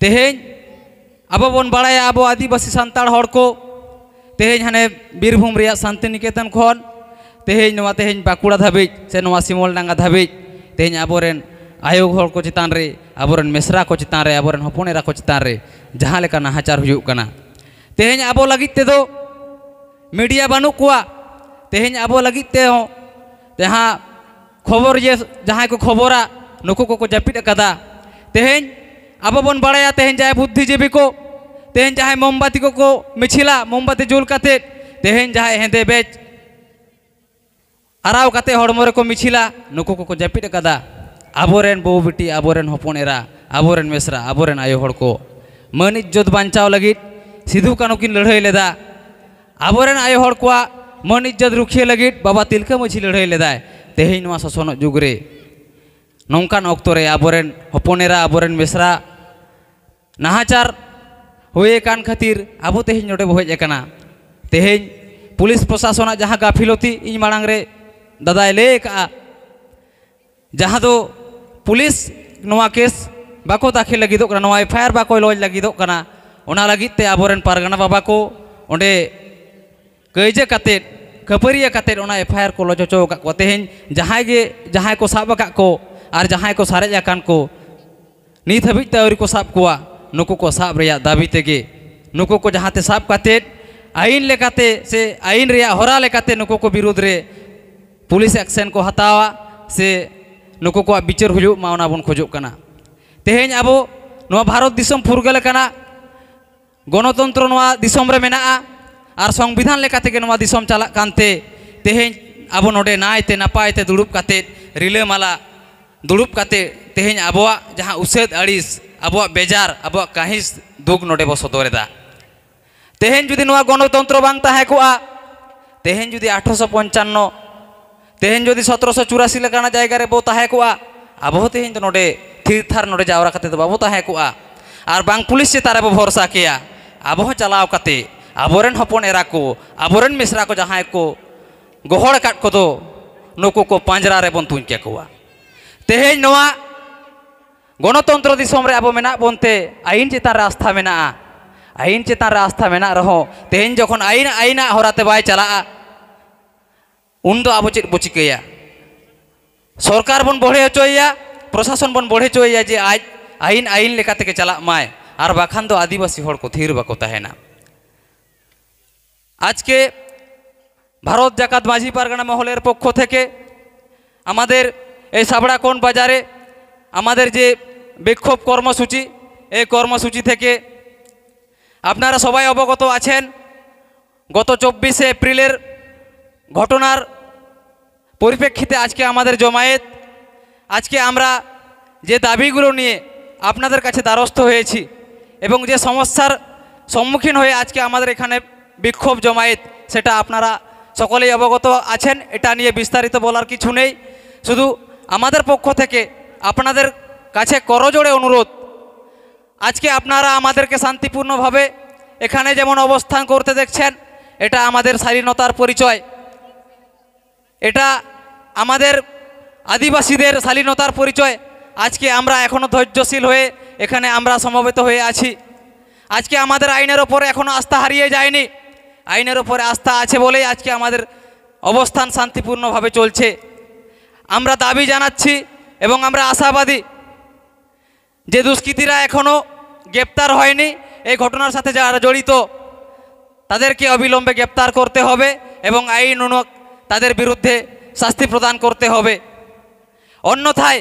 तेहेन अब बन बड़ा अब आदिवासी सानतार को तेहेन हने बीरभूम शांतिनिकेतन खन तेहेन तेहेन बाकुड़ा धाबिज से सीमल डांगा तेहेन आबोरेन आयोग को चितान रे आबोरेन मेसरा को चितान रे आबोरेन हपनेरा को चितान रे जहाँ लेका नाहाचार तेहेन अब लगित तेदो मीडिया बनू कुआ तेहेन अब लगित खबर ये जहाँ को खबरा नुक को, को तेहेन आबाबन बड़ा तेहन जाए बुद्धिजीवी को तेहन जहाँ मोमबाती को, को मिछिला मोमबाती जुल काते तेहन जहाँ हेंदे बेच आराव काते हड़मरे को मिछिला नुको को जपित कदा आबोरेन बेटी आबोरेन हपन एरा आबोरेन मेसरा अब आयो हड़ को मन इज्जत बांचाव लगित सिधु कानू किन लड़ाई लेदा आबोरेन आयो हड़ को मन इज्जत रुखिए लगित बाबा तिलका मछी लड़ाई लेदा तेहन शासन जुगरे नौकान अक्तरे अब हपन एरा मेसरा नाहाचार होकर खातिर अब तेज नोटे बहजना तेज पुलिस प्रशासन जहाँ गाफिलती इन माड़े लैका जहाँ दो पुलिस नवा केस बाको दाखिल लगे एफआईआर बाको लज लगना अब पारगना बाबा को अंे गईजा खपरिया एफआईआर को लज हचो तेज जहाँगे जहाँ को सब को और जहाँ को सारे अकान को नित हबिज तरी को सब को नुक को साब दाबी तेगे नुक को जहाँ ते साब काते आइन लेकाते से आईन रिया होरा लेकाते नुकु को विरोध रे पुलिस एक्शन को हतावा से नुक को विचार हुजुग बन खोजुग कना तेहेन अब भारत दिसम फुरगल कना गणतंत्र में दिसम और संविधान लेकाते के नुआ दिसम चला कानते अब नोडे नायते नपायते दुड़ुब कत रिले माला दुड़ब काते तेहेन आबवा जहाँ उसेद अड़िस आबवा बेजार आबवा काहिस दुख नोडे बो सदरेदा तेहेन जुदी नोआ गणतंत्र बांग ताहे कोआ तेहेन जुदी 855 तेहेन जुदी 1784 लेकाना जायगा रे बो ताहे कोआ आबो तेहेन तो नोडे थीरथार नोडे जावरा काते तो बाबो ताहे कोआ আর বাং পুলিশ চেতারে বো ভরসা কেয়া আবহ চালাও কাতে আবরেন হপন এরা কো আবরেন মিশ্রা কো জাহায় কো গহড় কাট কো তো নুকু কো পাঁজরা রে বন তুঞ্চে কোয়া তেহেজ নোয়া গণতন্ত্র দিশম রে আবো মেনা বনতে আইন চিতার রে আস্থা মেনা আইন চিতার রে আস্থা মেনা রহ তেহেজ যখন আইন আইনা হরাতে বাই চালা উনদো আবো চিত বুচিকয়া সরকার বন বড়ে হচইয়া প্রশাসন বন বড়ে হচইয়া যে আজ আইন আইন লেখা থেকে চালা মায় আর বাখান দো আদিবাসী হড় কো ধীর বাকো তাহেনা আজকে ভারত জাকাত মাঝি পারগানা মহলের পক্ষ থেকে আমাদের এই সাবড়া কোন বাজারে আমাদের যে বিক্ষোভ কর্মসূচি এই কর্মসূচি থেকে আপনারা সবাই অবগত আছেন গত চব্বিশে এপ্রিলের ঘটনার পরিপ্রেক্ষিতে আজকে আমাদের জমায়েত আজকে আমরা যে দাবিগুলো নিয়ে আপনাদের কাছে দ্বারস্থ হয়েছি এবং যে সমস্যার সম্মুখীন হয়ে আজকে আমাদের এখানে বিক্ষোভ জমায়েত সেটা আপনারা সকলেই অবগত আছেন এটা নিয়ে বিস্তারিত বলার কিছু নেই শুধু আমাদের পক্ষ থেকে আপনাদের কাছে করজোড়ে অনুরোধ আজকে আপনারা আমাদেরকে শান্তিপূর্ণভাবে এখানে যেমন অবস্থান করতে দেখছেন এটা আমাদের স্বাধীনতার পরিচয় এটা আমাদের আদিবাসীদের শালীনতার পরিচয় আজকে আমরা এখনও ধৈর্যশীল হয়ে এখানে আমরা সমবেত হয়ে আছি আজকে আমাদের আইনের ওপরে এখনও আস্থা হারিয়ে যায়নি আইনের ওপরে আস্থা আছে বলেই আজকে আমাদের অবস্থান শান্তিপূর্ণভাবে চলছে আমরা দাবি জানাচ্ছি এবং আমরা আশাবাদী যে দুষ্কৃতীরা এখনও গ্রেপ্তার হয়নি এই ঘটনার সাথে যারা জড়িত তাদেরকে অবিলম্বে গ্রেপ্তার করতে হবে এবং আইন অনুক তাদের বিরুদ্ধে শাস্তি প্রদান করতে হবে অন্যথায়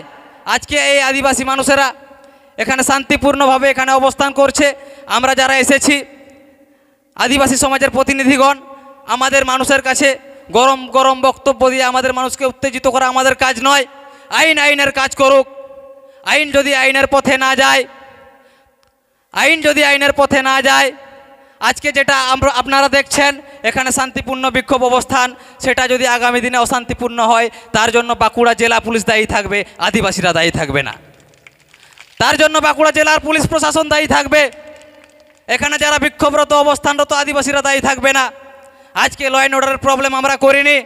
আজকে এই আদিবাসী মানুষেরা এখানে শান্তিপূর্ণভাবে এখানে অবস্থান করছে আমরা যারা এসেছি আদিবাসী সমাজের প্রতিনিধিগণ আমাদের মানুষের কাছে গরম গরম বক্তব্য দিয়ে আমাদের মানুষকে উত্তেজিত করা আমাদের কাজ নয় আইন আইনের কাজ করুক আইন যদি আইনের পথে না যায় আইন যদি আইনের পথে না যায় আজকে যেটা আমরা আপনারা দেখছেন এখানে শান্তিপূর্ণ বিক্ষোভ অবস্থান সেটা যদি আগামী দিনে অশান্তিপূর্ণ হয় তার জন্য বাঁকুড়া জেলা পুলিশ দায়ী থাকবে আদিবাসীরা দায়ী থাকবে না তার জন্য বাঁকুড়া জেলার পুলিশ প্রশাসন দায়ী থাকবে এখানে যারা বিক্ষোভরত অবস্থানরত আদিবাসীরা দায়ী থাকবে না আজকে ল অ্যান্ড অর্ডারের প্রবলেম আমরা করিনি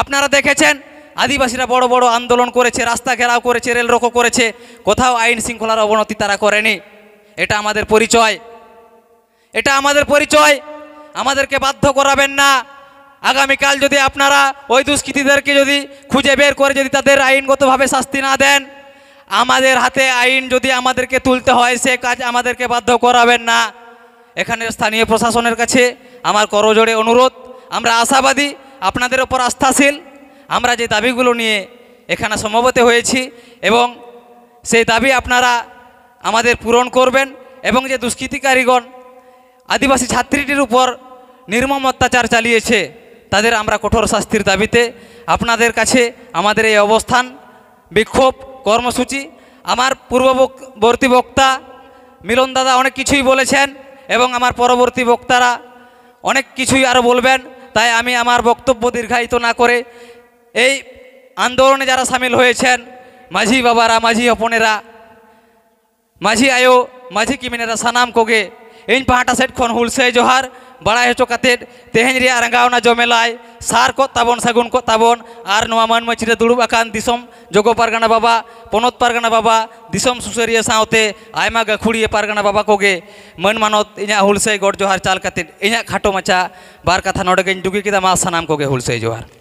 আপনারা দেখেছেন আদিবাসীরা বড় বড় আন্দোলন করেছে রাস্তা ঘেরাও করেছে রেল রোকো করেছে কোথাও আইন শৃঙ্খলার অবনতি তারা করেনি এটা আমাদের পরিচয় এটা আমাদের পরিচয় আমাদেরকে বাধ্য করাবেন না আগামীকাল যদি আপনারা ওই দুষ্কৃতীদেরকে যদি খুঁজে বের করে যদি তাদের আইনগতভাবে শাস্তি না দেন আমাদের হাতে আইন যদি আমাদেরকে তুলতে হয় সে কাজ আমাদেরকে বাধ্য করাবেন না এখানে স্থানীয় প্রশাসনের কাছে আমার করজোড়ে অনুরোধ আমরা আশাবাদী আপনাদের ওপর আস্থাশীল আমরা যে দাবিগুলো নিয়ে এখানে সমবেত হয়েছি এবং সেই দাবি আপনারা আমাদের পূরণ করবেন এবং যে দুষ্কৃতিকারীগণ আদিবাসী ছাত্রীটির উপর নির্মম অত্যাচার চালিয়েছে তাদের আমরা কঠোর শাস্তির দাবিতে আপনাদের কাছে আমাদের এই অবস্থান বিক্ষোভ কর্মসূচি আমার পূর্ববর্তী বক্তা মিলন দাদা অনেক কিছুই বলেছেন এবং আমার পরবর্তী বক্তারা অনেক কিছুই আরও বলবেন তাই আমি আমার বক্তব্য দীর্ঘায়িত না করে এই আন্দোলনে যারা সামিল হয়েছেন মাঝি বাবারা মাঝি অপনেরা মাঝি আয়ো মাঝি কিমিনেরা সানাম কোগে ইন পাহাটা সেট খন হুলসে জোহার बड़ा हचो काते तेहेन रंगावना जमेलाय सार को सगुन कोबन और मन मचरे दुड़ब जगो दिसम पारगना बाबा पनत पारगना बाबा दिसम सुसरिया सावते आयमा गखुड़िए बाबा को मन मानत इंटर हुलसै गड जोहार चाल इंटर खाटो मचा बार कथा नोडे गन मा सनाम को गे हुलसै जोहार